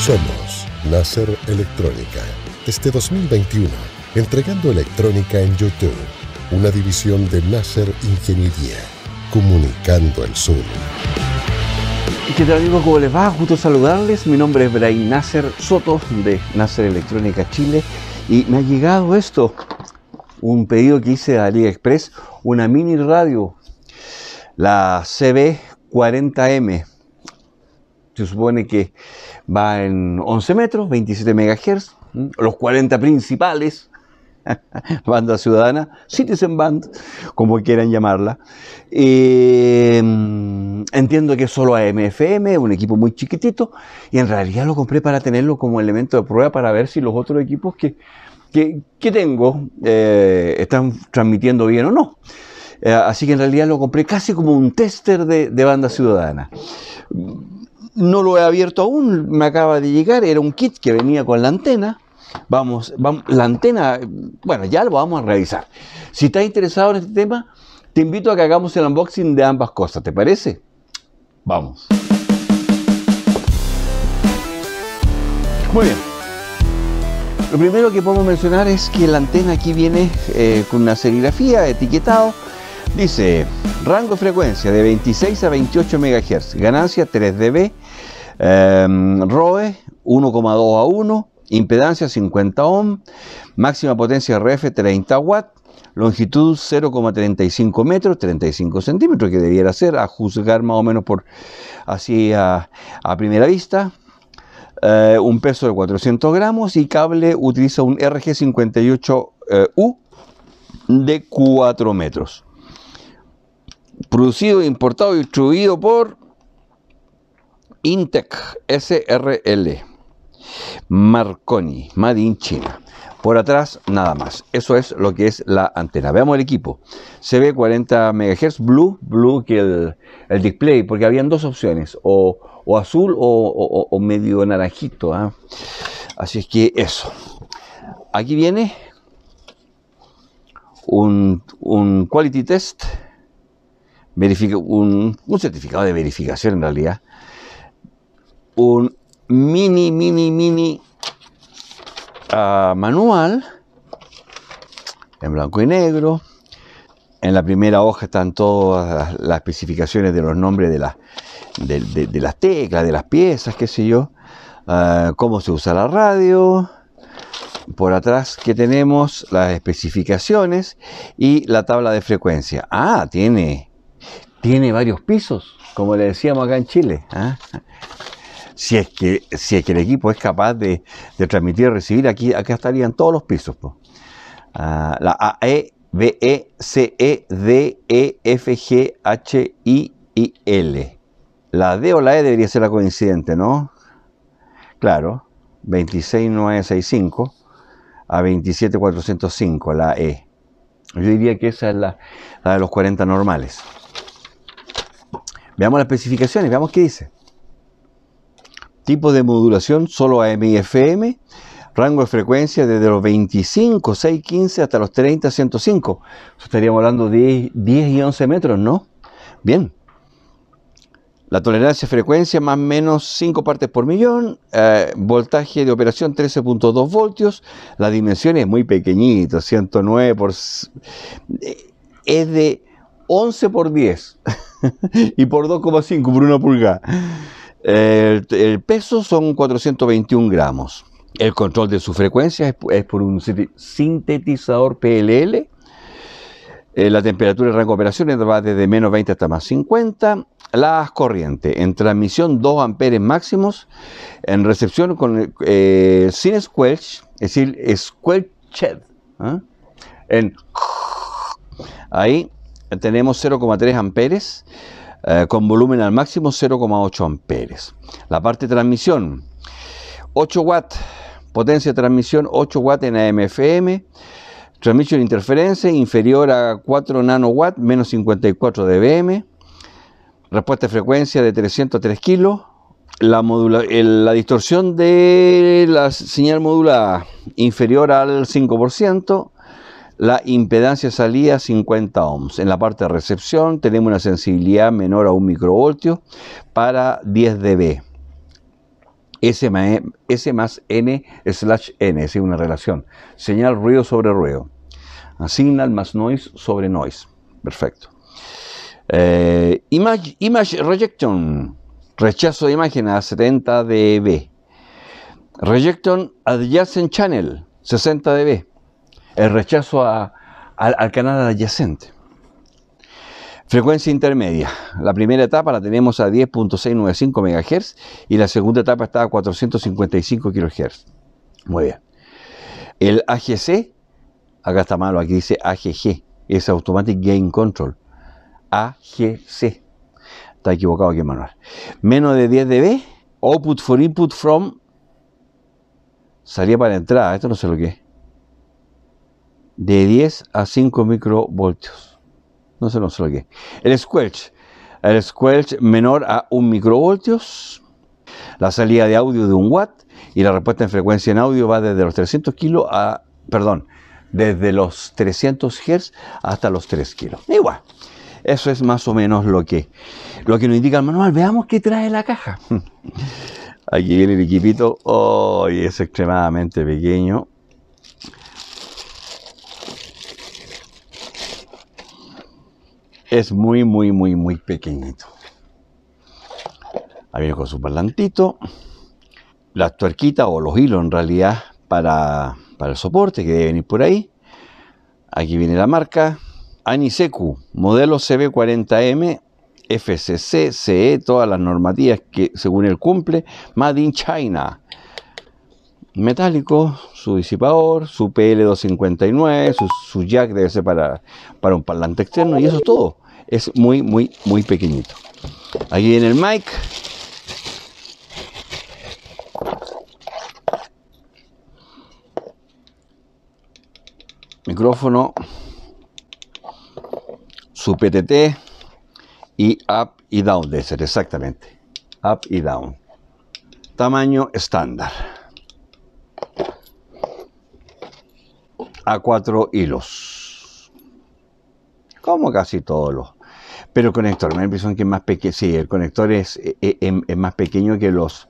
Somos Nacer Electrónica. Desde 2021, entregando electrónica en YouTube, una división de Nacer Ingeniería, comunicando al sur. qué tal amigos? ¿Cómo les va? Gusto saludarles. Mi nombre es Brain Nasser Soto de Nasser Electrónica Chile y me ha llegado esto, un pedido que hice a AliExpress, una mini radio, la CB40M se supone que va en 11 metros, 27 MHz, los 40 principales, banda ciudadana, Citizen Band, como quieran llamarla. Eh, entiendo que es solo AMFM, un equipo muy chiquitito, y en realidad lo compré para tenerlo como elemento de prueba para ver si los otros equipos que, tengo eh, están transmitiendo bien o no. Eh, así que en realidad lo compré casi como un tester de banda ciudadana no lo he abierto aún, me acaba de llegar, era un kit que venía con la antena. Vamos, la antena, bueno, ya lo vamos a revisar. Si estás interesado en este tema, te invito a que hagamos el unboxing de ambas cosas, ¿te parece? Vamos. Muy bien. Lo primero que podemos mencionar es que la antena aquí viene eh, con una serigrafía, etiquetado. Dice, rango de frecuencia de 26 a 28 MHz, ganancia 3 dB, Em, ROE 1,2 a 1, impedancia 50 ohm, máxima potencia RF 30 watts, longitud 0,35 metros, 35 centímetros, que debiera ser a juzgar más o menos por así a, primera vista. Eh, un peso de 400 gramos y cable utiliza un RG58U eh, de 4 metros. Producido, importado y distribuido por Intec SRL, Marconi, Made China. Por atrás, nada más. Eso es lo que es la antena. Veamos el equipo. Se ve 40 MHz, blue, blue que el, display, porque habían dos opciones, o, azul o, medio naranjito. ¿ah? Así es que eso. Aquí viene un, quality test, un certificado de verificación en realidad, un mini, mini, mini ah, manual en blanco y negro. En la primera hoja están todas las, especificaciones de los nombres de, la, de, las teclas, de las piezas, qué sé yo. Ah, cómo se usa la radio. Por atrás que tenemos las especificaciones y la tabla de frecuencia. Ah, tiene, tiene varios pisos, como le decíamos acá en Chile. ¿ah? si es que, si que el equipo es capaz de, transmitir y recibir, aquí, acá estarían todos los pisos. Ah, la A, E, B, E, C, E, D, E, F, G, H, I, I, L. La D o la E debería ser la coincidente, ¿no? Claro, 26965 a 27405, la E. Yo diría que esa es la, la de los 40 normales. Veamos las especificaciones, veamos qué dice. Tipo de modulación solo AM y FM. Rango de frecuencia desde los 25, 6, 15 hasta los 30, 105. Estaríamos hablando de 10 y 11 metros, ¿no? Bien. La tolerancia de frecuencia más o menos 5 partes por millón, eh, voltaje de operación 13.2 voltios, la dimensión es muy pequeñita, 109 por... Eh, es de 11 por 10 y por 2,5 por una pulgada. El, peso son 421 gramos. El control de su frecuencia es, por un sintetizador PLL. Eh, la temperatura de rango de operaciones va desde menos 20 hasta más 50. Las corrientes en transmisión 2 amperes máximos. En recepción eh, sin squelch, es decir, squelched. ¿ah? ahí tenemos 0,3 amperes. Eh, con volumen al máximo 0,8 amperes. La parte de transmisión, 8 watts, potencia de transmisión 8 watts en AMFM. fm interferencia interferencia inferior a 4 nanowatts, menos 54 dBm, respuesta de frecuencia de 303 kilos, la, la distorsión de la señal modulada inferior al 5%, la impedancia salida, 50 ohms. En la parte de recepción tenemos una sensibilidad menor a un microvoltio para 10 dB. E, S más N slash N, es una relación. Señal ruido sobre ruido. Signal más noise sobre noise. Perfecto. Eh, image, image rejection. Rechazo de imagen a 70 dB. Rejection adjacent channel, 60 dB el rechazo al canal adyacente. Frecuencia intermedia. La primera etapa la tenemos a 10.695 MHz y la segunda etapa está a 455 kHz. Muy bien. El AGC, acá está malo, aquí dice AGG, es Automatic Gain Control. AGC. Está equivocado aquí manual. Menos de 10 dB, output for input from. Salía para entrada, esto no sé lo que es de 10 a 5 microvoltios. No se nos olvide. El squelch. El squelch menor a 1 microvoltios. La salida de audio de 1 watt. Y la respuesta en frecuencia en audio va desde los 300 kilos a... Perdón. Desde los 300 Hz hasta los 3 kilos. Igual. Eso es más o menos lo que, lo que nos indica el manual. Veamos qué trae la caja. Aquí viene el equipito. Oh, es extremadamente pequeño. es muy, muy, muy, muy pequeñito. Ahí viene con su parlantito, las tuerquitas o los hilos en realidad para, el soporte que debe venir por ahí. Aquí viene la marca Anisecu, modelo CB40M, FCC, CE, todas las normativas que según él cumple, Made in China metálico, su disipador, su PL259, su, jack debe ser para, un parlante externo y eso es todo. Es muy, muy, muy pequeñito. Aquí viene el mic. Micrófono. Su PTT. Y up y down debe ser, exactamente. Up y down. Tamaño estándar. a cuatro hilos. Como casi todos los. Pero el conector, me que es más pequeño. Sí, el conector es, e, e, em, es, más pequeño que los,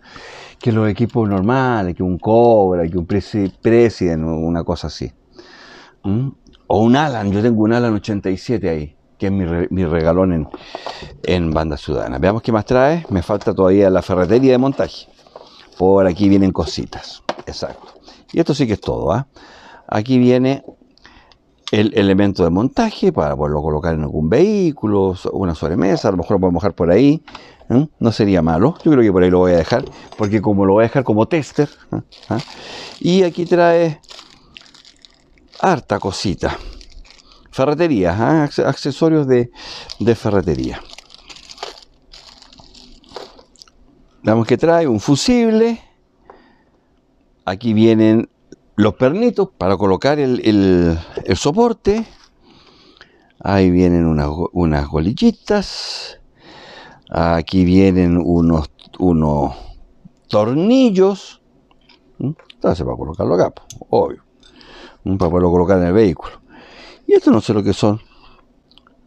que los equipos normales, que un Cobra, que un President, una cosa así. ¿Mm? O un Alan, yo tengo un Alan 87 ahí, que es mi, mi regalón en, en banda ciudadana. Veamos qué más trae. Me falta todavía la ferretería de montaje. Por aquí vienen cositas. Exacto. Y esto sí que es todo, ¿ah? Aquí viene el elemento de montaje para poderlo colocar en algún vehículo, una sobremesa, a lo mejor lo podemos dejar por ahí. ¿eh? No sería malo, yo creo que por ahí lo voy a dejar, porque como lo voy a dejar como tester. ¿eh? ¿Ah? Y aquí trae harta cosita. Ferretería. ¿ah? accesorios de, de ferretería. Veamos que trae un fusible. Aquí vienen los pernitos para colocar el, soporte. Ahí vienen unas, unas golillitas. Aquí vienen unos, unos tornillos. ¿Mm? se va a colocarlo acá, obvio. ¿Mm? Para poderlo colocar en el vehículo. Y esto no sé lo que son.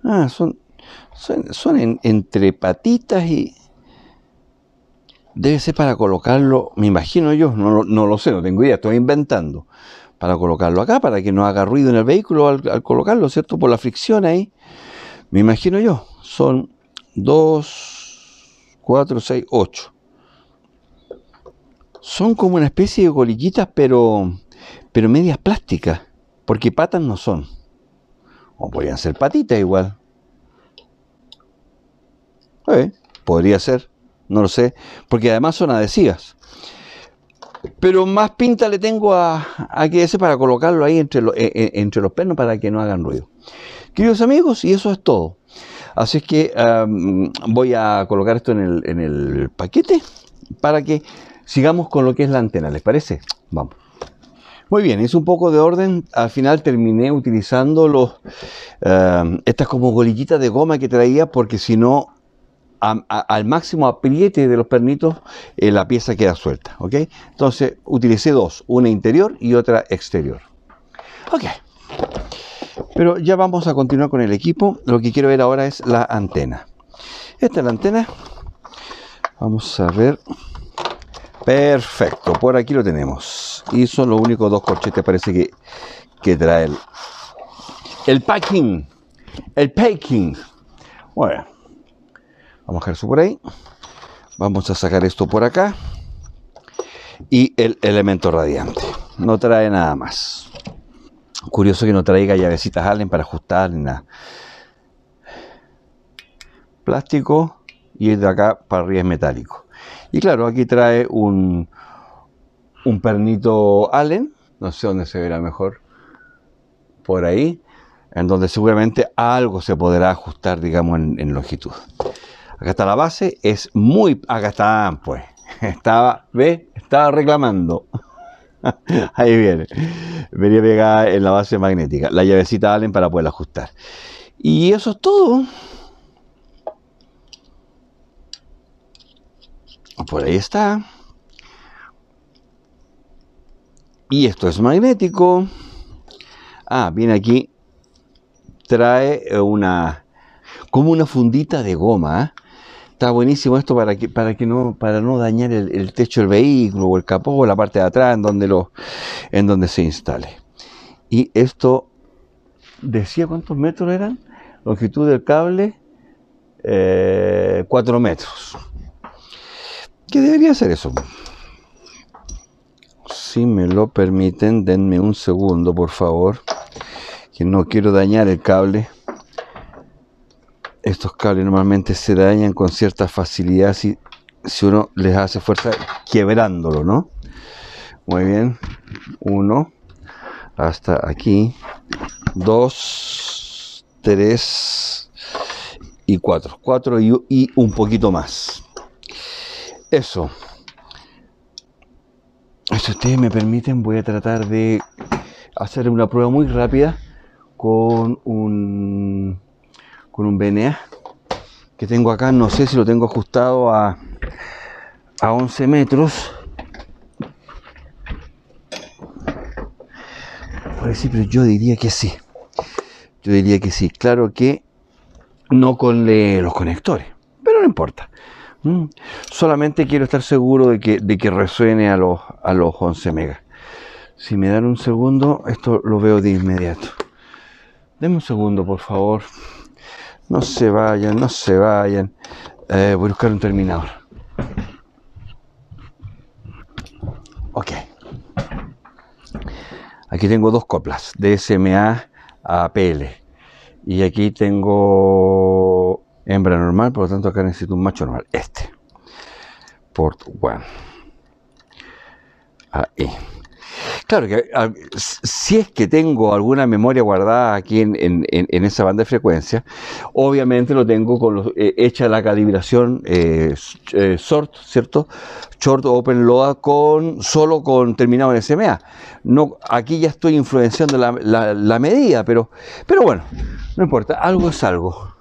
Ah, son, son, son entre patitas y, debe ser para colocarlo, me imagino yo, no, lo sé, no tengo idea, estoy inventando, para colocarlo acá, para que no haga ruido en el vehículo al, colocarlo, ¿cierto? Por la fricción ahí, me imagino yo, son 2, 4, 6, 8. Son como una especie de colillitas pero, pero medias plásticas, porque patas no son. O podrían ser patitas igual. Eh, podría ser no lo sé, porque además son adhesivas. Pero más pinta le tengo a, a que ese para colocarlo ahí entre, e, e, entre los pernos para que no hagan ruido. Queridos amigos, y eso es todo. Así es que voy a colocar esto en el, paquete para que sigamos con lo que es la antena, ¿les parece? Vamos. Muy bien, hice un poco de orden. Al final terminé utilizando los, estas como golillitas de goma que traía porque si no al máximo apriete de los pernitos, eh, la pieza queda suelta. ¿ok? Entonces utilicé dos, una interior y otra exterior. Ok. Pero ya vamos a continuar con el equipo. Lo que quiero ver ahora es la antena. Esta es la antena. Vamos a ver. Perfecto, por aquí lo tenemos. Y son los únicos dos corchetes, parece que, que trae el, el packing. El packing. Bueno, Vamos a dejar eso por ahí. Vamos a sacar esto por acá. Y el elemento radiante. No trae nada más. Curioso que no traiga llavecitas Allen para ajustar ni nada. Plástico y el de acá para arriba es metálico. Y claro, aquí trae un, pernito Allen. No sé dónde se verá mejor. Por ahí. En donde seguramente algo se podrá ajustar, digamos, en longitud. Acá está la base, es muy... Acá está, pues, estaba, ve, estaba reclamando. Ahí viene. Venía pegada en la base magnética. La llavecita Allen para poder ajustar. Y eso es todo. Por ahí está. Y esto es magnético. Ah, viene aquí. Trae eh, una... Como una fundita de goma. ¿eh? Está buenísimo esto para que, para que no, para no dañar el, techo del vehículo o el capó o la parte de atrás en donde lo, en donde se instale. Y esto decía cuántos metros eran, longitud del cable, 4 eh, metros. ¿Qué debería ser eso? Si me lo permiten, denme un segundo, por favor, que no quiero dañar el cable estos cables normalmente se dañan con cierta facilidad si, si uno les hace fuerza quebrándolo, ¿no? Muy bien, uno hasta aquí, dos, tres y cuatro, cuatro y, y un poquito más. Eso. Si ustedes me permiten, voy a tratar de hacer una prueba muy rápida con un con un BNA que tengo acá, no sé si lo tengo ajustado a, a 11 metros. Por decir, pero yo diría que sí. Yo diría que sí. Claro que no con eh, los conectores, pero no importa. Solamente quiero estar seguro de que, de que resuene a los, a los 11 megas. Si me dan un segundo, esto lo veo de inmediato. denme un segundo, por favor. No se vayan, no se vayan. Eh, voy a buscar un terminador. Ok. Aquí tengo dos coplas, de SMA a PL. Y aquí tengo hembra normal, por lo tanto acá necesito un macho normal. Este. Port One. Ahí. E. Claro, que si es que tengo alguna memoria guardada aquí en, esa banda de frecuencia, obviamente lo tengo eh, hecha la calibración eh, eh, short, ¿cierto? Short Open Load con, solo con terminado en SMA. No, aquí ya estoy influenciando la, medida, pero, pero bueno, no importa, algo es algo.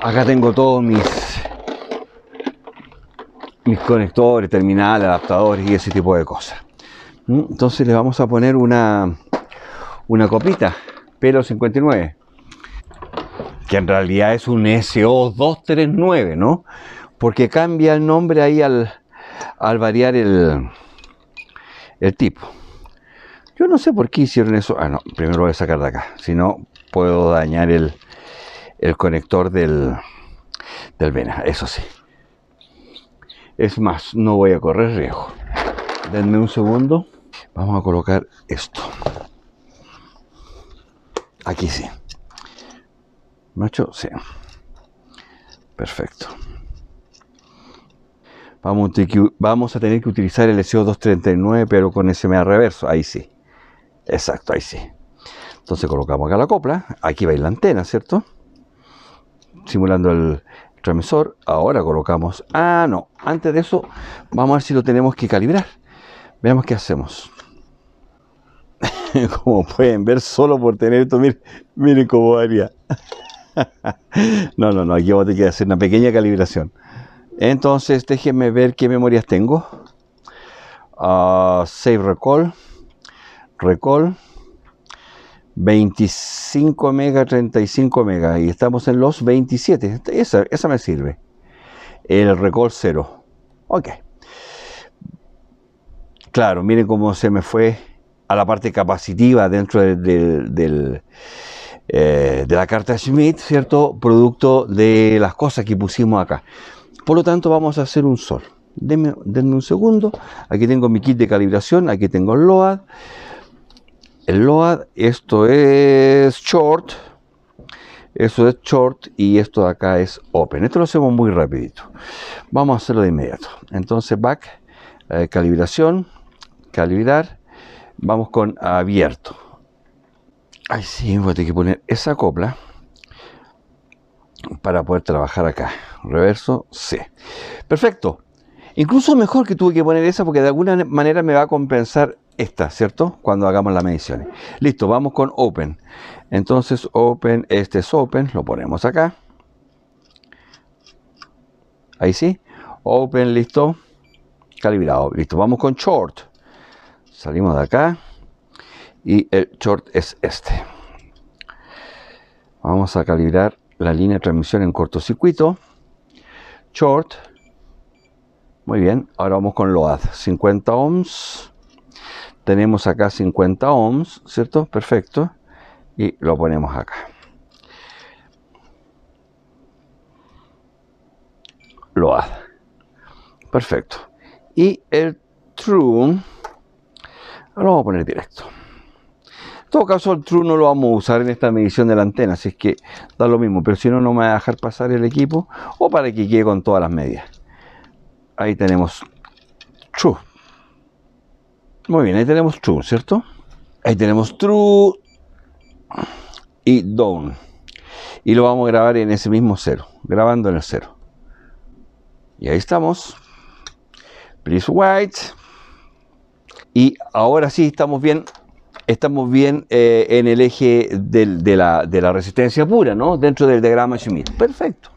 Acá tengo todos mis mis conectores, terminales, adaptadores y ese tipo de cosas. ¿Mm? Entonces le vamos a poner una, una copita, Pelo 59, que en realidad es un SO239, ¿no? Porque cambia el nombre ahí al, variar el, el tipo. Yo no sé por qué hicieron eso. Ah, no, primero voy a sacar de acá. Si no, puedo dañar el, el conector del, del vena. Eso sí. Es más, no voy a correr riesgo. Denme un segundo vamos a colocar esto. Aquí sí. ¿Macho? Sí. Perfecto. Vamos, a tener que utilizar el SEO 239, pero con SMA reverso. Ahí sí. Exacto, ahí sí. Entonces colocamos acá la copla. Aquí va a ir la antena, ¿cierto? Simulando el transmisor. Ahora colocamos... Ah, no. Antes de eso, vamos a ver si lo tenemos que calibrar. Veamos qué hacemos. como pueden ver, solo por tener esto, miren, miren cómo varía. No, no, no, aquí voy a que hacer una pequeña calibración. Entonces, déjenme ver qué memorias tengo. Ah, save Recall. Recall. 25 mega, 35 mega. Y estamos en los 27. Esa, esa me sirve. El Recall 0. Ok. Claro, miren cómo se me fue a la parte capacitiva dentro del, eh, de la carta Schmidt, ¿cierto? Producto de las cosas que pusimos acá. Por lo tanto, vamos a hacer un sol. Denme, un segundo. Aquí tengo mi kit de calibración. Aquí tengo el LOAD. El LOAD, esto es short. Esto es short y esto de acá es open. Esto lo hacemos muy rapidito. Vamos a hacerlo de inmediato. Entonces, back, eh, calibración, calibrar Vamos con abierto. Ahí sí, voy a tener que poner esa copla para poder trabajar acá. Reverso, C. Perfecto. Incluso mejor que tuve que poner esa porque de alguna manera me va a compensar esta, ¿cierto? Cuando hagamos las mediciones. Listo, vamos con Open. Entonces, Open, este es Open, lo ponemos acá. Ahí sí. Open, listo. Calibrado, listo. Vamos con Short. Salimos de acá. Y el short es este. Vamos a calibrar la línea de transmisión en cortocircuito. Short. Muy bien. Ahora vamos con LOAD. 50 ohms. Tenemos acá 50 ohms, ¿cierto? Perfecto. Y lo ponemos acá. LOAD. Perfecto. Y el true lo vamos a poner directo. En todo caso, el true no lo vamos a usar en esta medición de la antena, así es que da lo mismo, pero si no, no me va a dejar pasar el equipo o para que quede con todas las medias. Ahí tenemos true. Muy bien, ahí tenemos true, ¿cierto? Ahí tenemos true y down. Y lo vamos a grabar en ese mismo cero, grabando en el cero. Y ahí estamos. Please white. Y ahora sí estamos bien, estamos bien eh, en el eje de, la, resistencia pura, ¿no? Dentro del diagrama de Schmidt. Perfecto.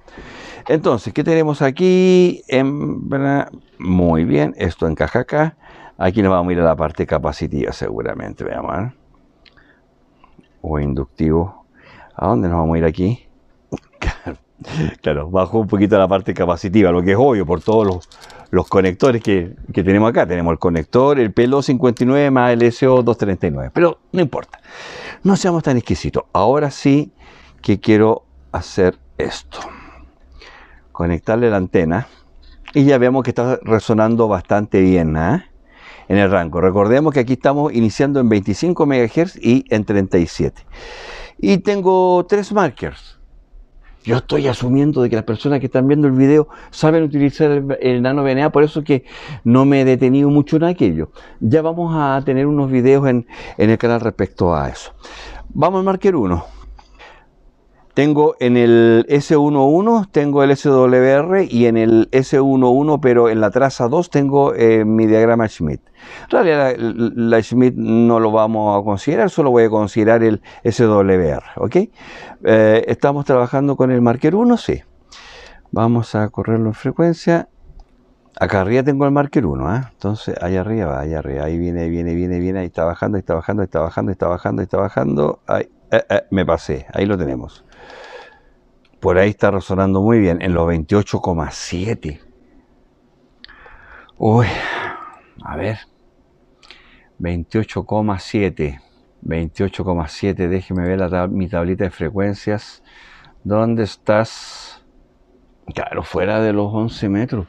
Entonces, ¿qué tenemos aquí? En, em, muy bien, esto encaja acá. Aquí nos vamos a ir a la parte capacitiva seguramente, veamos. ¿eh? O inductivo. ¿A dónde nos vamos a ir aquí? claro, bajo un poquito la parte capacitiva, lo que es obvio por todos los los conectores que, tenemos acá. Tenemos el conector, el PLO 59 más el SO 239. Pero no importa. No seamos tan exquisitos. Ahora sí que quiero hacer esto. Conectarle la antena. Y ya vemos que está resonando bastante bien ¿ah? en el rango. Recordemos que aquí estamos iniciando en 25 MHz y en 37. Y tengo tres markers. Yo estoy asumiendo de que las personas que están viendo el video saben utilizar el, nano BNA, por eso que no me he detenido mucho en aquello. Ya vamos a tener unos videos en, en el canal respecto a eso. Vamos al marker 1. Tengo en el S11, tengo el SWR y en el S11, pero en la traza 2 tengo eh, mi diagrama Schmidt. En realidad la, Smith Schmidt no lo vamos a considerar, solo voy a considerar el SWR, ¿ok? Eh, ¿Estamos trabajando con el marker 1? Sí. Vamos a correrlo en frecuencia. Acá arriba tengo el marker 1, ¿ah? entonces allá arriba, allá arriba, ahí viene, viene, viene, viene, ahí está bajando, ahí está bajando, ahí está bajando, ahí está bajando, ahí está bajando, ahí, me pasé, ahí lo tenemos. Por ahí está resonando muy bien, en los 28,7. Uy, a ver. 28,7. 28,7. Déjeme ver mi tablita de frecuencias. ¿Dónde estás? Claro, fuera de los 11 metros.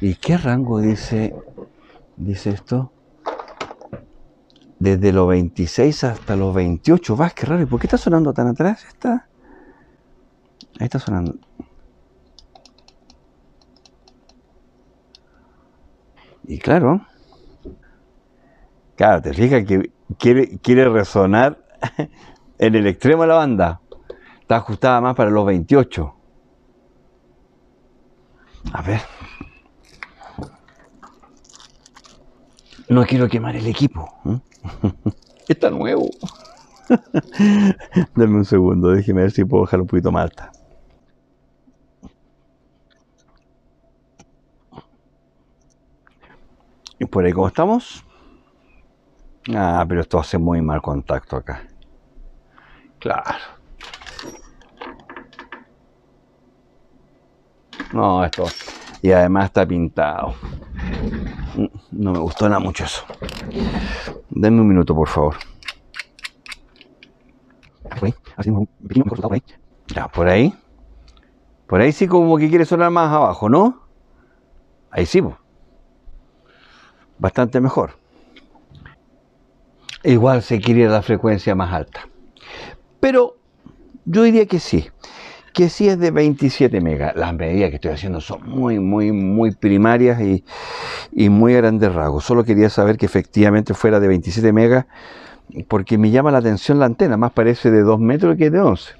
¿Y qué rango dice, dice esto? Desde los 26 hasta los 28. Vas, qué raro. ¿Y por qué está sonando tan atrás Está. Ahí está sonando. Y claro, claro, te fijas que quiere, quiere resonar en el extremo de la banda. Está ajustada más para los 28. A ver. No quiero quemar el equipo. Está nuevo. Dame un segundo, déjeme ver si puedo bajar un poquito más alta. Y por ahí cómo estamos. Ah, pero esto hace muy mal contacto acá. Claro. No, esto. Y además está pintado. Mm, no me gustó nada mucho eso. Denme un minuto, por favor. ahí, un ahí. Ya, por ahí. Por ahí sí como que quiere sonar más abajo, ¿no? Ahí sí, pues bastante mejor. Igual se quiere la frecuencia más alta. Pero yo diría que sí, que sí es de 27 megas. Las medidas que estoy haciendo son muy, muy, muy primarias y, y muy a grandes rasgos. Solo quería saber que efectivamente fuera de 27 megas, porque me llama la atención la antena, más parece de 2 metros que de 11.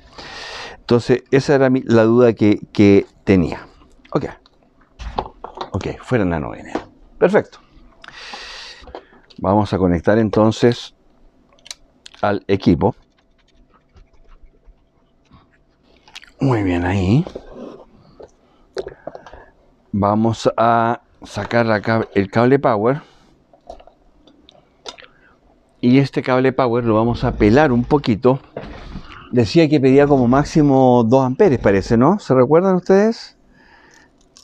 Entonces, esa era la duda que, que tenía. Ok, ok, fuera la novena. Perfecto. Vamos a conectar entonces al equipo. Muy bien, ahí. Vamos a sacar el cable power. Y este cable power lo vamos a pelar un poquito. Decía que pedía como máximo 2 amperes, parece, ¿no? ¿Se recuerdan ustedes?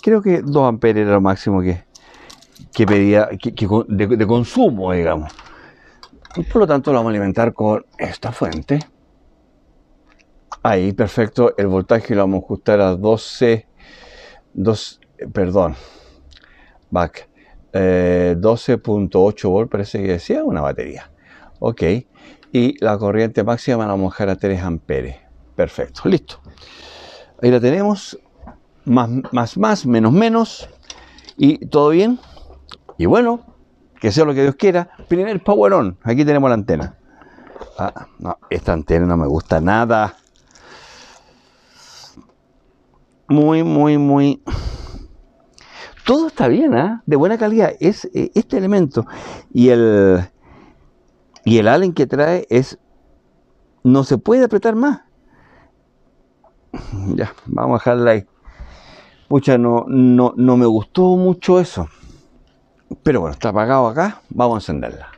Creo que 2 amperes era lo máximo que que pedía, de, consumo, digamos. por lo tanto lo vamos a alimentar con esta fuente. Ahí, perfecto. El voltaje lo vamos a ajustar a 12, 2, perdón, back, 12.8 eh, volt, parece que decía, una batería. Ok. Y la corriente máxima la vamos a dejar a 3 amperes. Perfecto, listo. Ahí la tenemos. Más, más, más, menos, menos. Y todo bien. Y bueno, que sea lo que Dios quiera. Primer power on. Aquí tenemos la antena. Ah, no, esta antena no me gusta nada. Muy, muy, muy. Todo está bien, ¿ah? De buena calidad. Es eh, este elemento. Y el. Y el allen que trae es. No se puede apretar más. Ya, vamos a dejarla ahí. Pucha, no, no, no me gustó mucho eso. Pero bueno, está apagado acá, vamos a encenderla.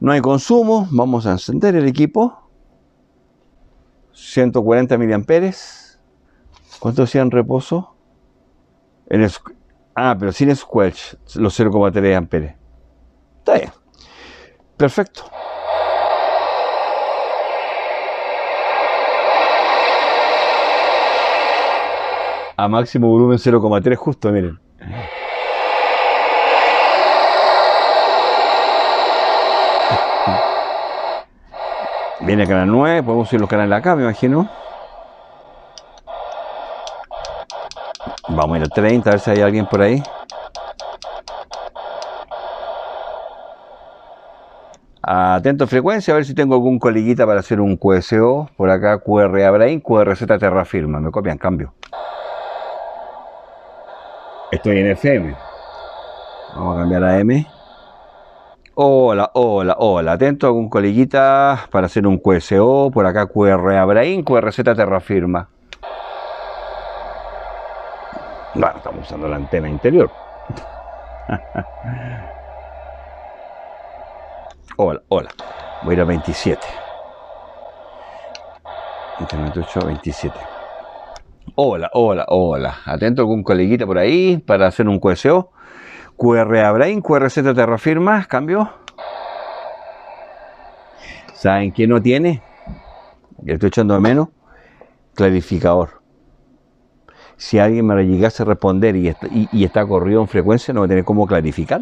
No hay consumo, vamos a encender el equipo. 140 miliamperes. ¿Cuánto hacía en reposo? ah, pero sin squelch, los 0,3 amperes. Está bien. Perfecto. A máximo volumen 0,3 justo, miren. Viene canal 9, podemos ir los canales acá, me imagino. Vamos a ir al 30, a ver si hay alguien por ahí. Atento frecuencia, a ver si tengo algún colillita para hacer un QSO. Por acá, QR Abrain, QRZ firma. Me copian, cambio. Estoy en FM. Vamos a cambiar a M. Hola, hola, hola. Atento a un coleguita para hacer un QSO. Por acá QR Abraín, QRZ firma. Bueno, estamos usando la antena interior. hola, hola. Voy a ir a 27. Internet 27. Hola, hola, hola. Atento a algún coleguita por ahí para hacer un QSO qr Brain, QRZ te terrafirma cambio. ¿Saben qué no tiene? Que estoy echando de menos. Clarificador. Si alguien me llegase a responder y está, corrido en frecuencia, no me tiene cómo clarificar.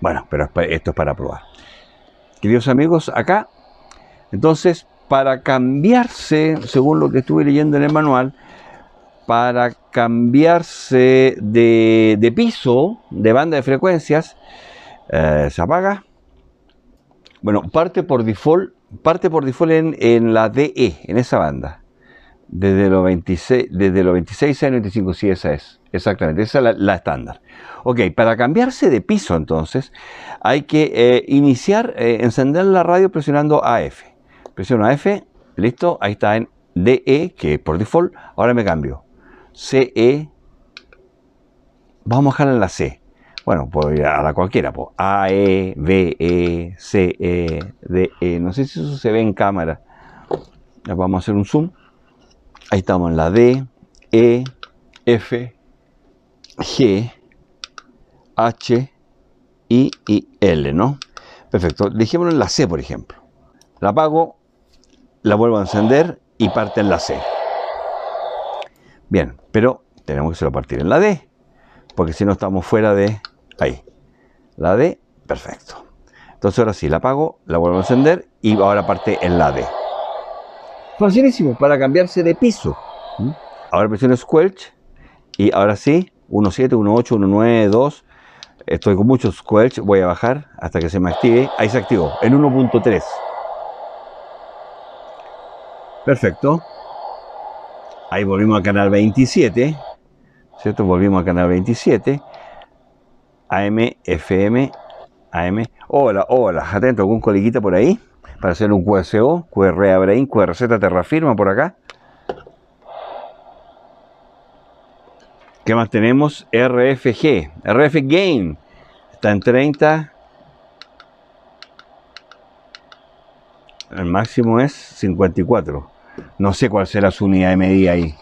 Bueno, pero esto es para probar. Queridos amigos, acá, entonces, para cambiarse, según lo que estuve leyendo en el manual, para cambiarse de, piso, de banda de frecuencias, eh, se apaga. Bueno, parte por default, parte por default en, la DE, en esa banda. Desde los 26, desde los 26 a 95, sí, esa es. Exactamente, esa es la, estándar. Ok, para cambiarse de piso entonces, hay que eh, iniciar, eh, encender la radio presionando AF. Presiono AF, listo, ahí está en DE, que por default, ahora me cambio. E. Vamos a dejarla en la C. Bueno, puedo ir a la cualquiera. Pues. A, E, B, E, C, E, D, E. No sé si eso se ve en cámara. Vamos a hacer un zoom. Ahí estamos en la D, E, F, G, H, I y L, ¿no? Perfecto. Dejémoslo en la C, por ejemplo. La apago, la vuelvo a encender y parte en la C. Bien, pero tenemos que solo partir en la D, porque si no estamos fuera de ahí. La D, perfecto. Entonces ahora sí, la apago, la vuelvo a encender y ahora parte en la D. Facilísimo, para cambiarse de piso. ¿Mm? Ahora presiono Squelch y ahora sí, 1.7, 1.8, 1.9, 2. Estoy con mucho Squelch, voy a bajar hasta que se me active. Ahí se activó, en 1.3. Perfecto. Ahí volvimos al canal 27, ¿cierto? Volvimos al canal 27. AM, FM, AM. Hola, hola, atento, algún coleguita por ahí para hacer un QSO, QR Abraín, QRZ Firma por acá. ¿Qué más tenemos? RFG, RF Game, está en 30. El máximo es 54. No sé cuál será su unidad de medida ahí.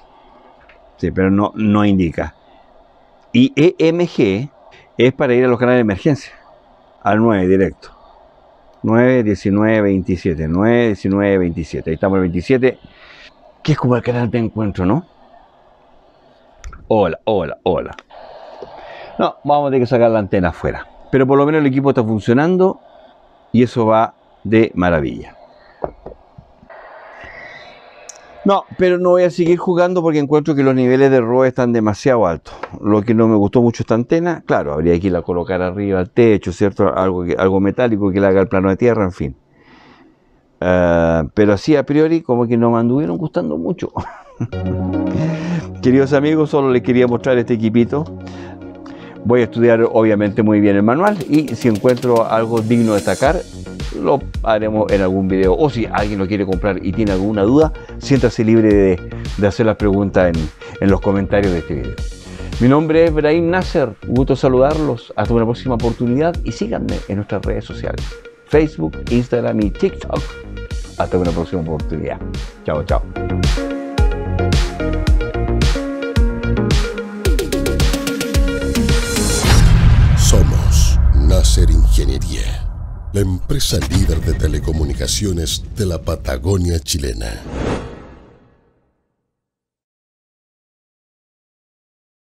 Sí, pero no, no indica. Y EMG es para ir a los canales de emergencia. Al 9 directo. 9, 19, 27. 9, 19, 27. Ahí estamos el 27. Que es como el canal de encuentro, ¿no? Hola, hola, hola. No, vamos a tener que sacar la antena afuera. Pero por lo menos el equipo está funcionando y eso va de maravilla. No, pero no voy a seguir jugando porque encuentro que los niveles de ROE están demasiado altos. Lo que no me gustó mucho esta antena, claro, habría que irla a colocar arriba al techo, ¿cierto? Algo, algo metálico que le haga el plano de tierra, en fin. Ah, pero así a priori como que no me anduvieron gustando mucho. Queridos amigos, solo les quería mostrar este equipito. Voy a estudiar obviamente muy bien el manual y si encuentro algo digno de destacar, lo haremos en algún video. O si alguien lo quiere comprar y tiene alguna duda, siéntase libre de, hacer las preguntas en, los comentarios de este video. Mi nombre es Brahim Nasser, gusto saludarlos, hasta una próxima oportunidad y síganme en nuestras redes sociales, Facebook, Instagram y TikTok. Hasta una próxima oportunidad. Chao, chao. Somos Nasser Ingeniería la empresa líder de telecomunicaciones de la Patagonia chilena.